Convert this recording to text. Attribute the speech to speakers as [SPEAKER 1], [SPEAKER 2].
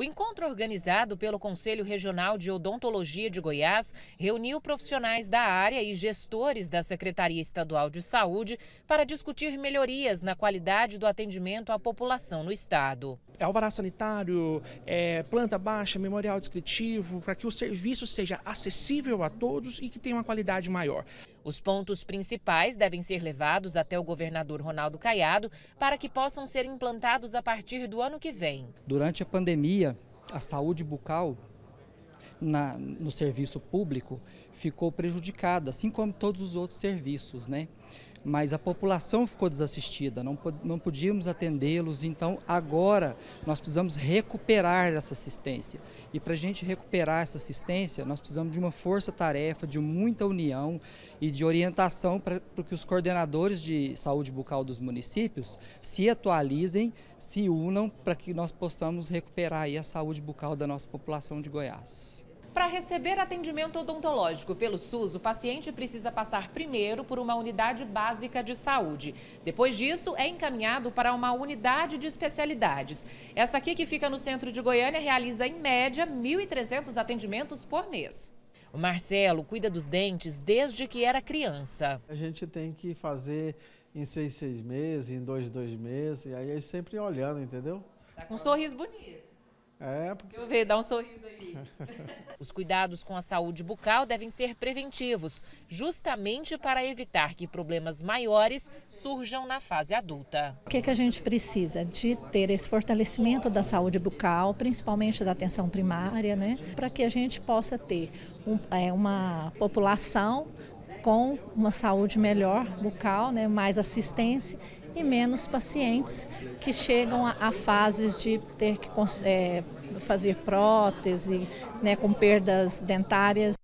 [SPEAKER 1] O encontro organizado pelo Conselho Regional de Odontologia de Goiás reuniu profissionais da área e gestores da Secretaria Estadual de Saúde para discutir melhorias na qualidade do atendimento à população no estado.
[SPEAKER 2] É alvará sanitário, é, planta baixa, memorial descritivo, para que o serviço seja acessível a todos
[SPEAKER 1] e que tenha uma qualidade maior. Os pontos principais devem ser levados até o governador Ronaldo Caiado para que possam ser implantados a partir do ano que vem.
[SPEAKER 2] Durante a pandemia, a saúde bucal na, no serviço público ficou prejudicada, assim como todos os outros serviços, né? mas a população ficou desassistida, não, não podíamos atendê-los, então agora nós precisamos recuperar essa assistência. E para a gente recuperar essa assistência, nós precisamos de uma força-tarefa, de muita união e de orientação para, para que os coordenadores de saúde bucal dos municípios se atualizem, se unam para que nós possamos recuperar a saúde bucal da nossa população de Goiás.
[SPEAKER 1] Para receber atendimento odontológico pelo SUS, o paciente precisa passar primeiro por uma unidade básica de saúde. Depois disso, é encaminhado para uma unidade de especialidades. Essa aqui, que fica no centro de Goiânia, realiza em média 1.300 atendimentos por mês. O Marcelo cuida dos dentes desde que era criança. A gente tem que fazer em seis, seis
[SPEAKER 2] meses, em dois, dois meses, e aí é sempre olhando, entendeu?
[SPEAKER 1] Tá com um sorriso bonito. É. Deixa eu ver, dá um sorriso aí. Os cuidados com a saúde bucal devem ser preventivos, justamente para evitar que problemas maiores surjam na fase adulta.
[SPEAKER 3] O que, é que a gente precisa? De ter esse fortalecimento da saúde bucal, principalmente da atenção primária, né? Para que a gente possa ter um, é, uma população com uma saúde melhor bucal, né, mais assistência e menos pacientes que chegam a, a fases de ter que é, fazer prótese, né, com perdas dentárias.